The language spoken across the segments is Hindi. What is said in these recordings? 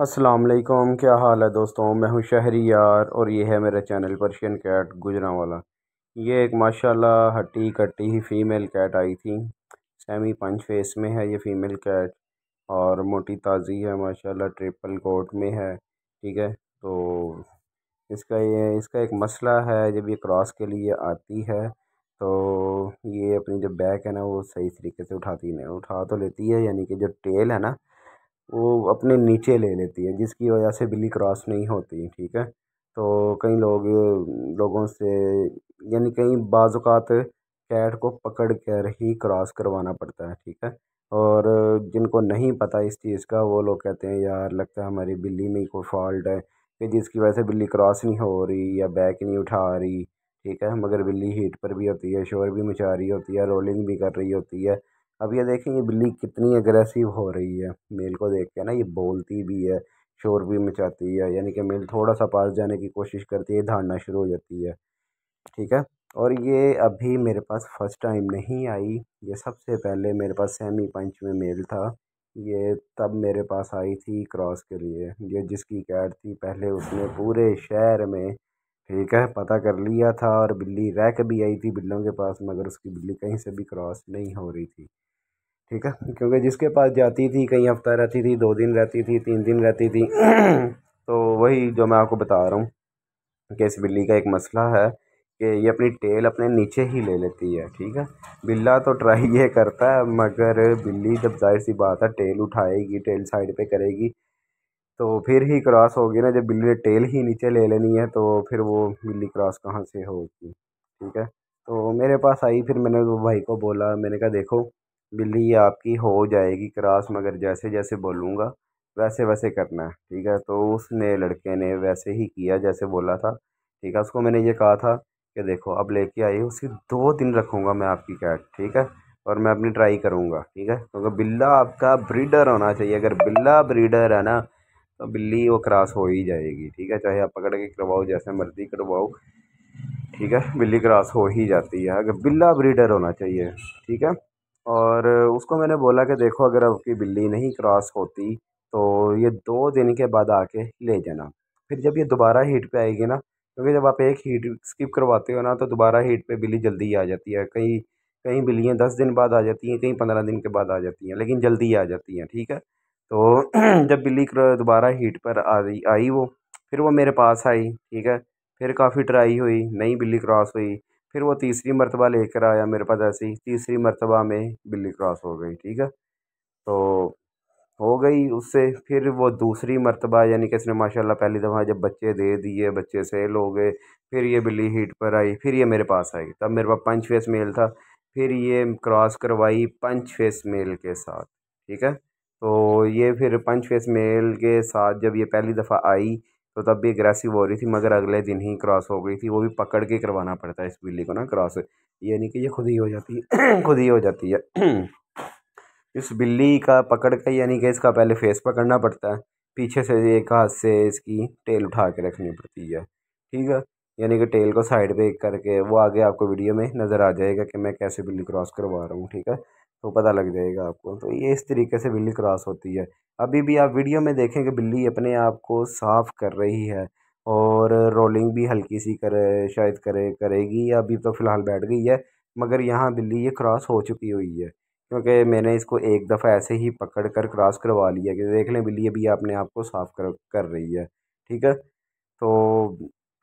असलम क्या हाल है दोस्तों मैं हूँ शहरी यार और ये है मेरा चैनल पर्शियन कैट गुजरा वाला ये एक माशाल्लाह हट्टी कट्टी ही फ़ीमेल कैट आई थी सेमी पंच फेस में है ये फ़ीमेल कैट और मोटी ताज़ी है माशाल्लाह ट्रिपल कोट में है ठीक है तो इसका ये इसका एक मसला है जब ये क्रॉस के लिए आती है तो ये अपनी जो बैक है ना वो सही तरीके से उठाती नहीं उठा तो लेती है यानी कि जो टेल है ना वो अपने नीचे ले लेती है जिसकी वजह से बिल्ली क्रॉस नहीं होती ठीक है तो कई लोग लोगों से यानी कई बाज़ात कैट को पकड़ कर ही क्रॉस करवाना पड़ता है ठीक है और जिनको नहीं पता इस चीज़ का वो लोग कहते हैं यार लगता है हमारी बिल्ली में ही कोई फॉल्ट है कि जिसकी वजह से बिल्ली क्रॉस नहीं हो रही या बैक नहीं उठा रही ठीक है मगर बिल्ली हीट पर भी होती है शोर भी मचा रही होती है रोलिंग भी कर रही होती है अब ये देखें ये बिल्ली कितनी अग्रेसिव हो रही है मेल को देख के ना ये बोलती भी है शोर भी मचाती है यानी कि मेल थोड़ा सा पास जाने की कोशिश करती है धाड़ना शुरू हो जाती है ठीक है और ये अभी मेरे पास फर्स्ट टाइम नहीं आई ये सबसे पहले मेरे पास सेमी पंच में मेल था ये तब मेरे पास आई थी क्रॉस के लिए ये जिसकी कैट थी पहले उसने पूरे शहर में ठीक है पता कर लिया था और बिल्ली रैक भी आई थी बिल्लों के पास मगर उसकी बिल्ली कहीं से भी क्रॉस नहीं हो रही थी ठीक है क्योंकि जिसके पास जाती थी कहीं हफ्ता रहती थी दो दिन रहती थी तीन दिन रहती थी तो वही जो मैं आपको बता रहा हूँ कि इस बिल्ली का एक मसला है कि ये अपनी टेल अपने नीचे ही ले लेती है ठीक है बिल्ला तो ट्राई ये करता है मगर बिल्ली जब जाहिर सी बात है टेल उठाएगी टेल साइड पे करेगी तो फिर ही क्रॉस होगी ना जब बिल्ली ने टेल ही नीचे ले लेनी है तो फिर वो बिल्ली क्रॉस कहाँ से होगी ठीक है तो मेरे पास आई फिर मैंने वो भाई को बोला मैंने कहा देखो बिल्ली आपकी हो जाएगी क्रॉस मगर जैसे जैसे बोलूँगा वैसे वैसे करना है ठीक है तो उसने लड़के ने वैसे ही किया जैसे बोला था ठीक है उसको मैंने ये कहा था कि देखो अब लेके आई उसकी दो दिन रखूँगा मैं आपकी कैट ठीक है और मैं अपनी ट्राई करूँगा ठीक है क्योंकि तो बिल्ला आपका ब्रीडर होना चाहिए अगर बिल्ला ब्रीडर है ना तो बिल्ली वो क्रॉस हो ही जाएगी ठीक है चाहे आप पकड़ के करवाओ जैसे मर्जी करवाओ ठीक है बिल्ली क्रॉस हो ही जाती है अगर बिल्ला ब्रीडर होना चाहिए ठीक है और उसको मैंने बोला कि देखो अगर आपकी बिल्ली नहीं क्रॉस होती तो ये दो दिन के बाद आके ले जाना फिर जब ये दोबारा हीट पे आएगी ना क्योंकि जब आप एक हीट स्किप करवाते हो ना तो दोबारा हीट पे बिल्ली जल्दी आ जाती है कहीं कहीं बिल्लियाँ दस दिन बाद आ जाती हैं कहीं पंद्रह दिन के बाद आ जाती हैं लेकिन जल्दी आ जाती हैं ठीक है तो जब बिल्ली दोबारा हीट पर आई आई वो फिर वो मेरे पास आई ठीक है फिर काफ़ी ट्राई हुई नई बिल्ली क्रॉस हुई फिर वो तीसरी मरतबा लेकर आया मेरे पास ऐसे ही तीसरी मरतबा में बिल्ली क्रॉस हो गई ठीक है तो हो गई उससे फिर वो दूसरी मरतबा यानी कि इसने माशाल्लाह पहली दफ़ा जब बच्चे दे दिए बच्चे सेल हो गए फिर ये बिल्ली हीट पर आई फिर ये मेरे पास आई तब मेरे पास पंच फेस मेल था फिर ये क्रॉस करवाई पंच फेस मेल के साथ ठीक है तो ये फिर पंच फेस मेल के साथ जब ये पहली दफ़ा आई तो तब भी एग्रेसिव हो रही थी मगर अगले दिन ही क्रॉस हो गई थी वो भी पकड़ के करवाना पड़ता है इस बिल्ली को ना क्रॉस यानी कि ये खुद ही हो जाती है खुद ही हो जाती है इस बिल्ली का पकड़ के यानी कि इसका पहले फेस पकड़ना पड़ता है पीछे से एक हाथ से इसकी टेल उठा के रखनी पड़ती है ठीक है यानी कि टेल को साइड पे करके वो आगे आपको वीडियो में नज़र आ जाएगा कि मैं कैसे बिल्ली क्रॉस करवा रहा हूँ ठीक है तो पता लग जाएगा आपको तो ये इस तरीके से बिल्ली क्रॉस होती है अभी भी आप वीडियो में देखें कि बिल्ली अपने आप को साफ़ कर रही है और रोलिंग भी हल्की सी करे शायद करे करेगी अभी तो फ़िलहाल बैठ गई है मगर यहाँ बिल्ली ये क्रॉस हो चुकी हुई है क्योंकि मैंने इसको एक दफ़ा ऐसे ही पकड़ कर क्रॉस करवा लिया कि देख लें बिल्ली अभी अपने आप को साफ़ कर कर रही है ठीक है तो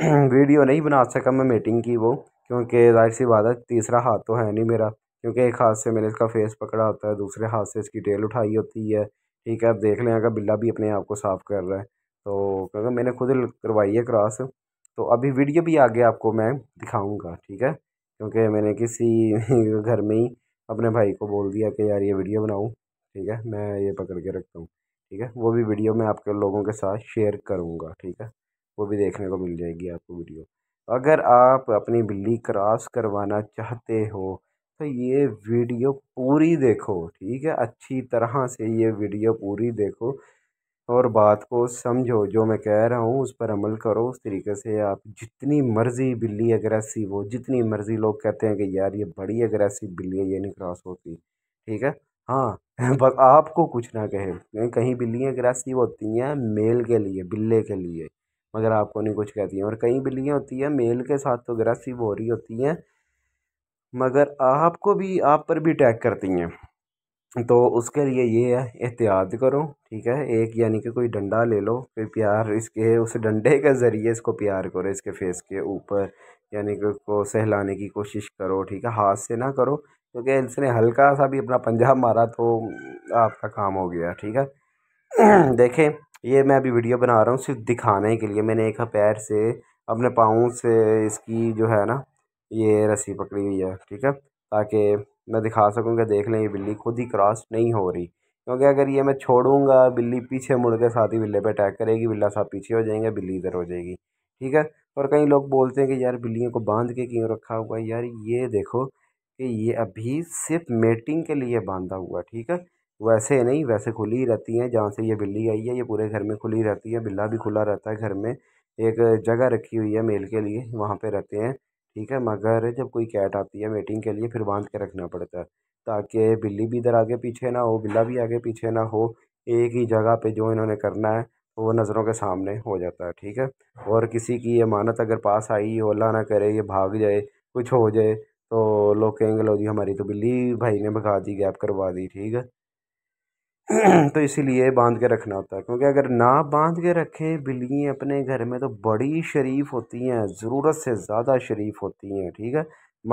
वीडियो नहीं बना सका मैं मीटिंग की वो क्योंकि जाहिर सी बात है तीसरा हाथ तो है नहीं मेरा क्योंकि एक हाथ से मैंने इसका फेस पकड़ा होता है दूसरे हाथ से इसकी टेल उठाई होती है ठीक है आप देख लें अगर बिल्ला भी अपने आप को साफ़ कर रहा है तो क्योंकि मैंने खुद करवाई है क्रॉस तो अभी वीडियो भी आगे आपको मैं दिखाऊँगा ठीक है क्योंकि मैंने किसी घर में ही अपने भाई को बोल दिया कि यार ये वीडियो बनाऊँ ठीक है मैं ये पकड़ के रखता हूँ ठीक है वो भी वीडियो मैं आपके लोगों के साथ शेयर करूँगा ठीक है वो भी देखने को मिल जाएगी आपको वीडियो अगर आप अपनी बिल्ली क्रॉस करवाना चाहते हो तो ये वीडियो पूरी देखो ठीक है अच्छी तरह से ये वीडियो पूरी देखो और बात को समझो जो मैं कह रहा हूँ उस पर अमल करो उस तरीके से आप जितनी मर्ज़ी बिल्ली अग्रेसिव हो जितनी मर्ज़ी लोग कहते हैं कि यार ये बड़ी अग्रेसिव बिल्ली है ये नहीं क्रॉस होती ठीक है हाँ बस आपको कुछ ना कहे कहीं बिल्लियाँ अग्रेसिव होती हैं मेल के लिए बिल्ले के लिए मगर आपको नहीं कुछ कहती हैं और कई बिल्लियाँ होती हैं मेल के साथ तो अग्रेसिव हो रही होती हैं मगर आपको भी आप पर भी अटैक करती हैं तो उसके लिए ये है एहतियात करो ठीक है एक यानी कि कोई डंडा ले लो फिर प्यार इसके उस डंडे के ज़रिए इसको प्यार करो इसके फेस के ऊपर यानी कि उसको सहलाने की कोशिश करो ठीक है हाथ से ना करो क्योंकि इसने हल्का सा भी अपना पंजा मारा तो आपका काम हो गया ठीक है देखें ये मैं अभी वीडियो बना रहा हूँ सिर्फ दिखाने के लिए मैंने एक पैर से अपने पाँव से इसकी जो है ना ये रस्सी पकड़ी हुई है ठीक है ताकि मैं दिखा सकूँ कि देख लें ये बिल्ली खुद ही क्रॉस नहीं हो रही क्योंकि अगर ये मैं छोड़ूंगा बिल्ली पीछे मुड़ के साथ ही बिल्ले पे अटैक करेगी बिल्ला साहब पीछे हो जाएंगे बिल्ली इधर हो जाएगी ठीक है और कई लोग बोलते हैं कि यार बिल्लियों को बांध के क्यों रखा हुआ है यार ये देखो कि ये अभी सिर्फ मेटिंग के लिए बांधा हुआ ठीक है वैसे नहीं वैसे खुली ही रहती हैं जहाँ से ये बिल्ली आई है ये पूरे घर में खुली रहती है बिल्ला भी खुला रहता है घर में एक जगह रखी हुई है मेल के लिए वहाँ पर रहते हैं ठीक है मगर जब कोई कैट आती है मेटिंग के लिए फिर बांध के रखना पड़ता है ताकि बिल्ली भी इधर आगे पीछे ना हो बिल्ला भी आगे पीछे ना हो एक ही जगह पे जो इन्होंने करना है वो नज़रों के सामने हो जाता है ठीक है और किसी की अमानत अगर पास आई हो अल्लाह ना करे ये भाग जाए कुछ हो जाए तो लोग कहेंगे लो जी हमारी तो बिल्ली भाई ने भगा दी गैप करवा दी ठीक है तो इसीलिए बांध के रखना होता है क्योंकि अगर ना बांध के रखें बिल्ली अपने घर में तो बड़ी शरीफ होती हैं ज़रूरत से ज़्यादा शरीफ होती हैं ठीक है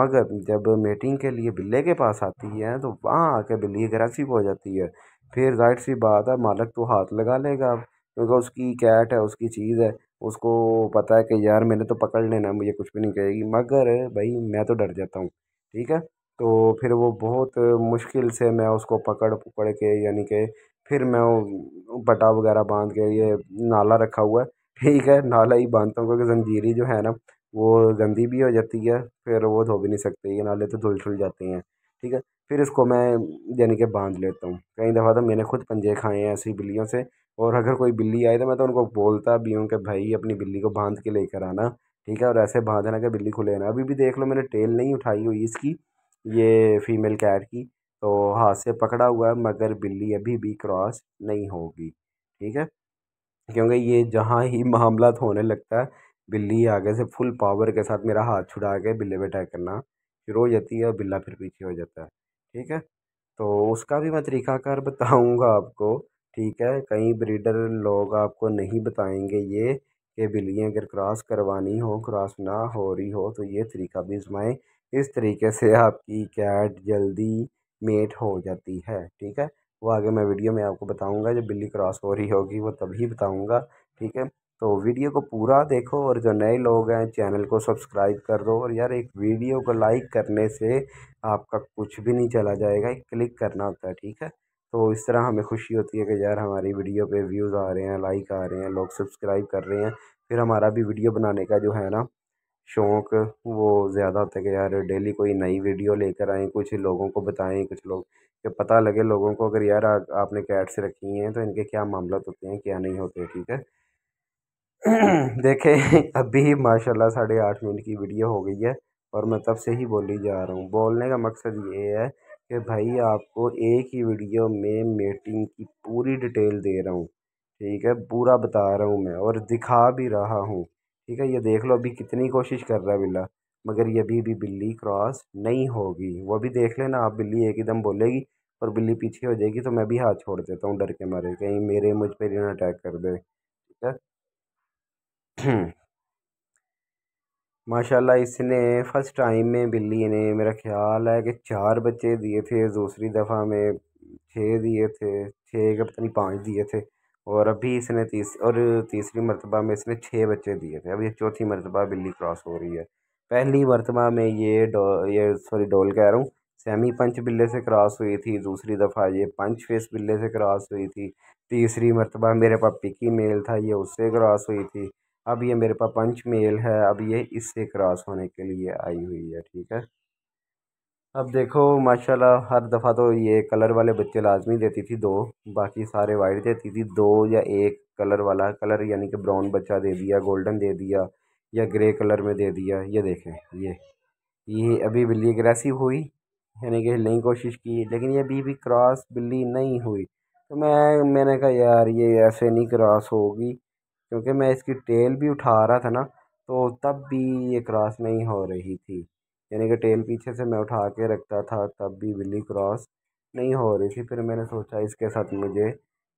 मगर जब मेटिंग के लिए बिल्ले के पास आती है तो वहाँ आके बिल्ली अग्रेसिव हो जाती है फिर जाहिर सी बात है मालक तो हाथ लगा लेगा क्योंकि उसकी कैट है उसकी चीज़ है उसको पता है कि यार मैंने तो पकड़ लेना मुझे कुछ भी नहीं कहेगी मगर भाई मैं तो डर जाता हूँ ठीक है तो फिर वो बहुत मुश्किल से मैं उसको पकड़ पकड़ के यानी कि फिर मैं बटा वगैरह बांध के ये नाला रखा हुआ है ठीक है नाला ही बांधता हूँ क्योंकि जंजीरी जो है ना वो गंदी भी हो जाती है फिर वो धो भी नहीं सकते ये नाले तो धुल छुल जाते हैं ठीक है फिर इसको मैं यानी कि बांध लेता हूँ कई दफ़ा तो मैंने खुद पंजे खाए हैं ऐसी बिल्लियों से और अगर कोई बिल्ली आई तो मैं तो उनको बोलता भी हूँ कि भाई अपनी बिल्ली को बांध के लेकर आना ठीक है और ऐसे बांधना कि बिल्ली खुले ना अभी भी देख लो मैंने टेल नहीं उठाई हुई इसकी ये फीमेल कैट की तो हाथ से पकड़ा हुआ है मगर बिल्ली अभी भी क्रॉस नहीं होगी ठीक है क्योंकि ये जहाँ ही मामला होने लगता है बिल्ली आगे से फुल पावर के साथ मेरा हाथ छुड़ा के बिल्ले पर अटैक करना शुरू हो जाती है और बिल्ला फिर पीछे हो जाता है ठीक है तो उसका भी मैं तरीकाकार बताऊँगा आपको ठीक है कई ब्रीडर लोग आपको नहीं बताएंगे ये कि बिल्ली अगर क्रॉस करवानी हो क्रॉस ना हो रही हो तो ये तरीका भी आजमाएं इस तरीके से आपकी कैट जल्दी मेट हो जाती है ठीक है वो आगे मैं वीडियो में आपको बताऊंगा जब बिल्ली क्रॉस हो रही होगी वो तभी बताऊंगा ठीक है तो वीडियो को पूरा देखो और जो नए लोग हैं चैनल को सब्सक्राइब कर दो और यार एक वीडियो को लाइक करने से आपका कुछ भी नहीं चला जाएगा एक क्लिक करना होता है ठीक है तो इस तरह हमें खुशी होती है कि यार हमारी वीडियो पे व्यूज़ आ रहे हैं लाइक आ रहे हैं लोग सब्सक्राइब कर रहे हैं फिर हमारा भी वीडियो बनाने का जो है ना शौक़ वो ज़्यादा होता है कि यार डेली कोई नई वीडियो लेकर आएँ कुछ लोगों को बताएं कुछ लोग कि पता लगे लोगों को अगर यार आ, आपने कैट्स रखी हैं तो इनके क्या मामला होते हैं क्या नहीं होते ठीक है देखें अभी माशाला साढ़े आठ मिनट की वीडियो हो गई है और मैं तब से ही बोली जा रहा हूँ बोलने का मकसद ये है कि भाई आपको एक ही वीडियो में मीटिंग की पूरी डिटेल दे रहा हूँ ठीक है पूरा बता रहा हूँ मैं और दिखा भी रहा हूँ ठीक है ये देख लो अभी कितनी कोशिश कर रहा है बिल्ला मगर ये अभी भी बिल्ली क्रॉस नहीं होगी वो भी देख लेना आप बिल्ली एक दम बोलेगी और बिल्ली पीछे हो जाएगी तो मैं भी हाथ छोड़ देता हूँ डर के मारे कहीं मेरे मुझ पर ना अटैक कर दे ठीक है हम्म। माशाल्लाह इसने फ़र्स्ट टाइम में बिल्ली ने मेरा ख्याल है कि चार बच्चे दिए थे दूसरी दफ़ा में छः दिए थे छः के पता नहीं पाँच दिए थे और अभी इसने तीस और तीसरी मरतबा में इसने छः बच्चे दिए थे अभी चौथी मरतबा बिल्ली क्रॉस हो रही है पहली मरतबा में ये डो ये सॉरी डोल कह रहा हूँ सेमी पंच बिल्ले से क्रॉस हुई थी दूसरी दफ़ा ये पंच फेस बिल्ले से क्रॉस हुई थी तीसरी मरतबा मेरे पास पिकी मेल था ये उससे क्रॉस हुई थी अब ये मेरे पास पंच मेल है अब ये इससे क्रॉस होने के लिए आई हुई है ठीक है अब देखो माशाल्लाह हर दफ़ा तो ये कलर वाले बच्चे लाजमी देती थी दो बाकी सारे वाइट देती थी दो या एक कलर वाला कलर यानी कि ब्राउन बच्चा दे दिया गोल्डन दे दिया या ग्रे कलर में दे दिया ये देखें ये ये अभी बिल्ली अग्रेसिव हुई यानी कि हिलने कोशिश की लेकिन ये अभी भी क्रॉस बिल्ली नहीं हुई तो मैं मैंने कहा यार ये ऐसे नहीं क्रॉस होगी क्योंकि मैं इसकी टेल भी उठा रहा था ना तो तब भी ये क्रॉस नहीं हो रही थी यानी कि टेल पीछे से मैं उठा के रखता था तब भी बिल्ली क्रॉस नहीं हो रही थी फिर मैंने सोचा इसके साथ मुझे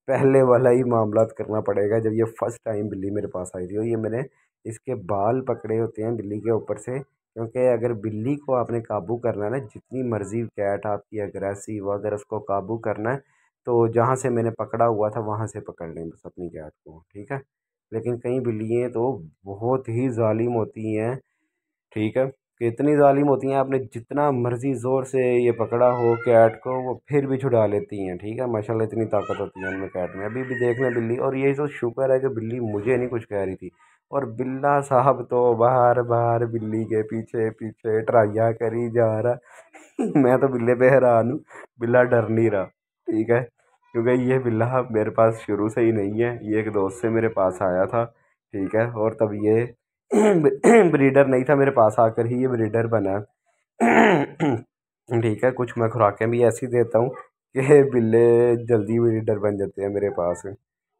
पहले वाला ही मामला करना पड़ेगा जब ये फ़र्स्ट टाइम बिल्ली मेरे पास आई थी और ये मैंने इसके बाल पकड़े होते हैं बिल्ली के ऊपर से क्योंकि अगर बिल्ली को आपने काबू करना है ना जितनी मर्जी कैट आपकी अग्रेसिव अगर उसको काबू करना है तो जहाँ से मैंने पकड़ा हुआ था वहाँ से पकड़ लें बस अपनी कैट को ठीक है लेकिन कई बिल्लियाँ तो बहुत ही ज़ालिम होती हैं ठीक है कि इतनी ज़ालिम होती हैं आपने जितना मर्ज़ी ज़ोर से ये पकड़ा हो कैट को वो फिर भी छुड़ा लेती हैं ठीक है माशाल्लाह इतनी ताकत होती है उनमें कैट में अभी भी देख लें बिल्ली और यही तो शुक्र है कि बिल्ली मुझे नहीं कुछ कह रही थी और बिल्ला साहब तो बाहर बाहर बिल्ली के पीछे पीछे ट्राइया करी जा रहा मैं तो बिल्ले पर हैरान हूँ बिल्ला डर नहीं रहा ठीक है क्योंकि ये बिल्ला मेरे पास शुरू से ही नहीं है ये एक दोस्त से मेरे पास आया था ठीक है और तब ये ब्रीडर नहीं था मेरे पास आकर ही ये ब्रीडर बना ठीक है कुछ मैं खुराकें भी ऐसी देता हूँ कि बिल्ले जल्दी ब्रीडर बन जाते हैं मेरे पास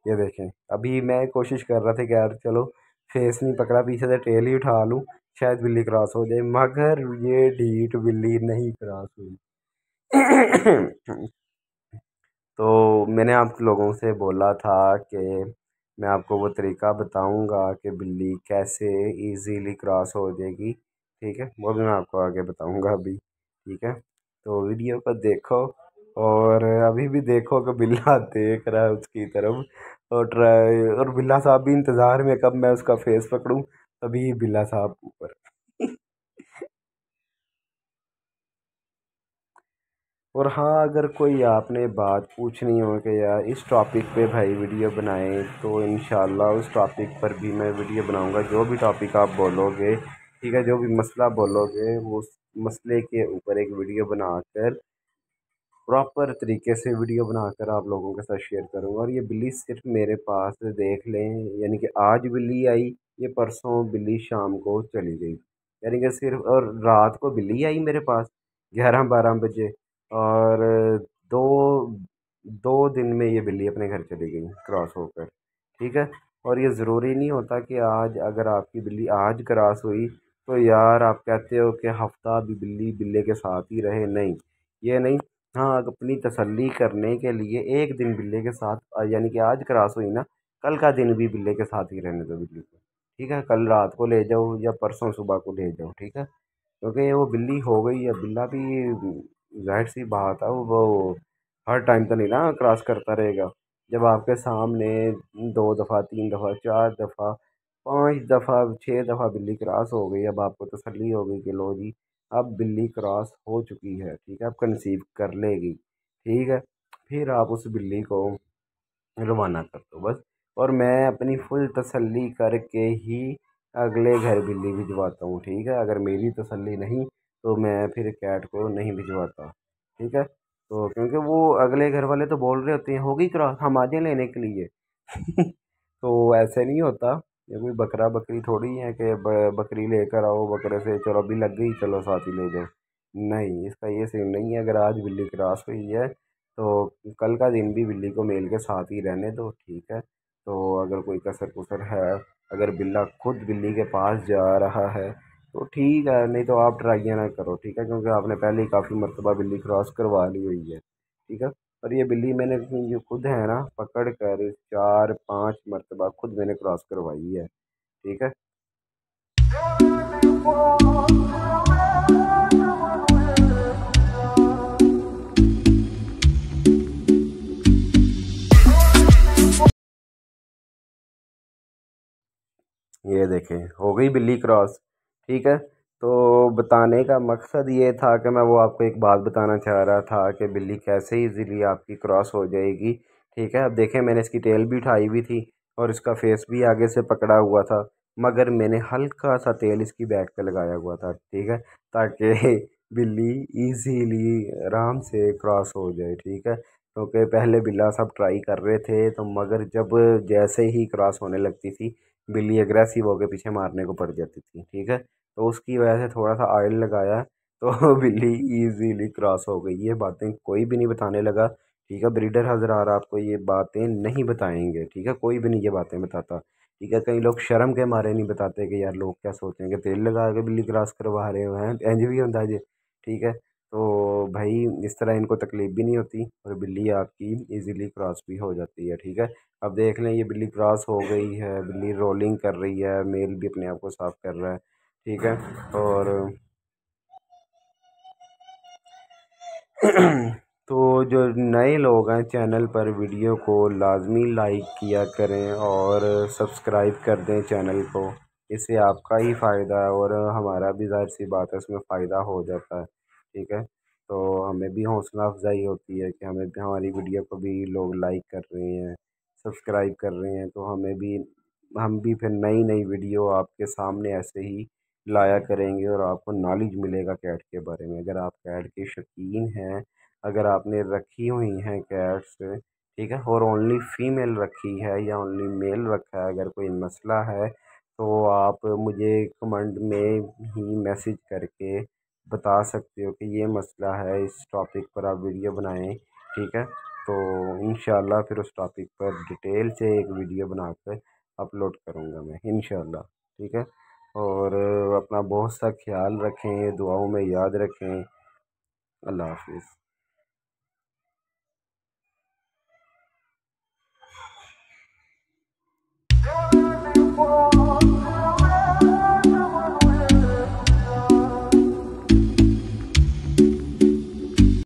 ये देखें अभी मैं कोशिश कर रहा था कि यार चलो फेस नहीं पकड़ा पीछे से टेल ही उठा लूँ शायद बिल्ली क्रॉस हो जाए मगर ये डीट बिल्ली नहीं क्रॉस हुई मैंने आप लोगों से बोला था कि मैं आपको वो तरीका बताऊंगा कि बिल्ली कैसे इजीली क्रॉस हो जाएगी ठीक है वो भी मैं आपको आगे बताऊंगा अभी ठीक है तो वीडियो को देखो और अभी भी देखो कि बिल्ला देख रहा है उसकी तरफ और ट्राई और बिल्ला साहब भी इंतज़ार में कब मैं उसका फेस पकड़ूँ तभी बिल्ला साहब ऊपर और हाँ अगर कोई आपने बात पूछनी हो कि यार इस टॉपिक पे भाई वीडियो बनाएं तो इन उस टॉपिक पर भी मैं वीडियो बनाऊंगा जो भी टॉपिक आप बोलोगे ठीक है जो भी मसला बोलोगे उस मसले के ऊपर एक वीडियो बनाकर प्रॉपर तरीके से वीडियो बनाकर आप लोगों के साथ शेयर करूँगा और ये बिल्ली सिर्फ मेरे पास देख लें यानी कि आज बिल्ली आई ये परसों बिल्ली शाम को चली गई यानी कि सिर्फ और रात को बिल्ली आई मेरे पास ग्यारह बारह बजे और दो दो दिन में ये बिल्ली अपने घर चली गई क्रॉस होकर ठीक है और ये ज़रूरी नहीं होता कि आज अगर आपकी बिल्ली आज क्रॉस हुई तो यार आप कहते हो कि हफ्ता भी बिल्ली बिल्ले के साथ ही रहे नहीं ये नहीं हाँ अपनी तसल्ली करने के लिए एक दिन बिल्ले के साथ यानी कि आज क्रॉस हुई ना कल का दिन भी बिल्ले के साथ ही रहने दो बिल्ली को ठीक है कल रात को ले जाओ या परसों सुबह को ले जाओ ठीक है क्योंकि वो बिल्ली हो गई या बिल्ला भी जाहिर सी बात है वो हर टाइम तो नहीं ना क्रॉस करता रहेगा जब आपके सामने दो दफ़ा तीन दफ़ा चार दफ़ा पाँच दफ़ा छः दफ़ा बिल्ली क्रॉस हो गई अब आपको तो तसली हो गई कि लो जी अब बिल्ली क्रॉस हो चुकी है ठीक है अब कंसीव कर लेगी ठीक है फिर आप उस बिल्ली को रवाना कर दो बस और मैं अपनी फुल तसल्ली करके ही अगले घर बिल्ली भिजवाता हूँ ठीक है अगर मेरी तसल्ली नहीं तो मैं फिर कैट को नहीं भिजवाता ठीक है तो क्योंकि वो अगले घर वाले तो बोल रहे होते हैं होगी क्रॉस हम आ जाए लेने के लिए तो ऐसे नहीं होता ये कोई बकरा बकरी थोड़ी है कि बकरी लेकर आओ बकरे से चलो अभी लग गई चलो साथ ही ले जाओ नहीं इसका ये सीन नहीं है अगर आज बिल्ली क्रॉस हुई है तो कल का दिन भी बिल्ली को मेल के साथ ही रहने दो ठीक है तो अगर कोई कसर कुसर है अगर बिल्ला खुद बिल्ली के पास जा रहा है तो ठीक है नहीं तो आप ट्राइया ना करो ठीक है क्योंकि आपने पहले ही काफ़ी मरतबा बिल्ली क्रॉस करवा ली हुई है ठीक है और ये बिल्ली मैंने जो खुद है ना पकड़ कर चार पांच मरतबा खुद मैंने क्रॉस करवाई है ठीक है ये देखें हो गई बिल्ली क्रॉस ठीक है तो बताने का मकसद ये था कि मैं वो आपको एक बात बताना चाह रहा था कि बिल्ली कैसे ईज़िली आपकी क्रॉस हो जाएगी ठीक है अब देखें मैंने इसकी टेल भी उठाई हुई थी और इसका फेस भी आगे से पकड़ा हुआ था मगर मैंने हल्का सा तेल इसकी बैक पे लगाया हुआ था ठीक है ताकि बिल्ली इजीली आराम से क्रॉस हो जाए ठीक है क्योंकि तो पहले बिल्ला सब ट्राई कर रहे थे तो मगर जब जैसे ही क्रॉस होने लगती थी बिल्ली एग्रेसिव होकर पीछे मारने को पड़ जाती थी ठीक है तो उसकी वजह से थोड़ा सा ऑयल लगाया तो बिल्ली ईजीली क्रॉस हो गई ये बातें कोई भी नहीं बताने लगा ठीक है ब्रीडर हजरार आपको ये बातें नहीं बताएंगे ठीक है कोई भी नहीं ये बातें बताता ठीक है कई लोग शर्म के मारे नहीं बताते कि यार लोग क्या सोचेंगे तेल लगा के बिल्ली क्रॉस करवा रहे हो हैं इंज भी होता है जी ठीक है तो भाई इस तरह इनको तकलीफ़ भी नहीं होती और बिल्ली आपकी इजीली क्रॉस भी हो जाती है ठीक है अब देख लें ये बिल्ली क्रॉस हो गई है बिल्ली रोलिंग कर रही है मेल भी अपने आप को साफ़ कर रहा है ठीक है और तो जो नए लोग हैं चैनल पर वीडियो को लाजमी लाइक किया करें और सब्सक्राइब कर दें चैनल को इससे आपका ही फ़ायदा है और हमारा भी जाहिर सी बात है उसमें फ़ायदा हो जाता है ठीक है तो हमें भी हौसला अफजाई होती है कि हमें भी हमारी वीडियो को भी लोग लाइक कर रहे हैं सब्सक्राइब कर रहे हैं तो हमें भी हम भी फिर नई नई वीडियो आपके सामने ऐसे ही लाया करेंगे और आपको नॉलेज मिलेगा कैट के बारे में अगर आप कैट के शौकीन हैं अगर आपने रखी हुई हैं कैट्स ठीक है और ओनली फ़ीमेल रखी है या ओनली मेल रखा है अगर कोई मसला है तो आप मुझे कमेंट में ही मैसेज करके बता सकते हो कि ये मसला है इस टॉपिक पर आप वीडियो बनाएं ठीक है तो इन फिर उस टॉपिक पर डिटेल से एक वीडियो बनाकर अपलोड करूँगा मैं इन ठीक है और अपना बहुत सा ख्याल रखें दुआओं में याद रखें अल्लाह हाफिज़ Oh